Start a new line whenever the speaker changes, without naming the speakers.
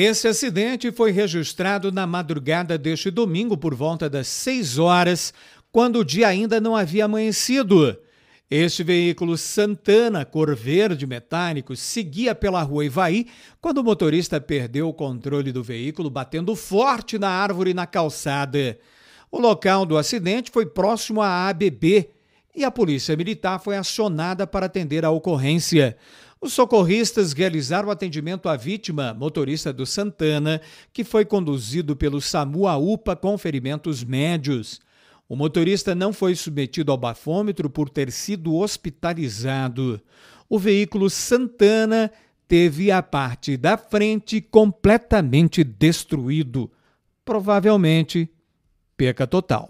Esse acidente foi registrado na madrugada deste domingo, por volta das 6 horas, quando o dia ainda não havia amanhecido. Este veículo Santana, cor verde metálico, seguia pela rua Ivaí quando o motorista perdeu o controle do veículo, batendo forte na árvore na calçada. O local do acidente foi próximo à ABB e a Polícia Militar foi acionada para atender a ocorrência. Os socorristas realizaram atendimento à vítima, motorista do Santana, que foi conduzido pelo SAMU à UPA com ferimentos médios. O motorista não foi submetido ao bafômetro por ter sido hospitalizado. O veículo Santana teve a parte da frente completamente destruído, provavelmente perca total.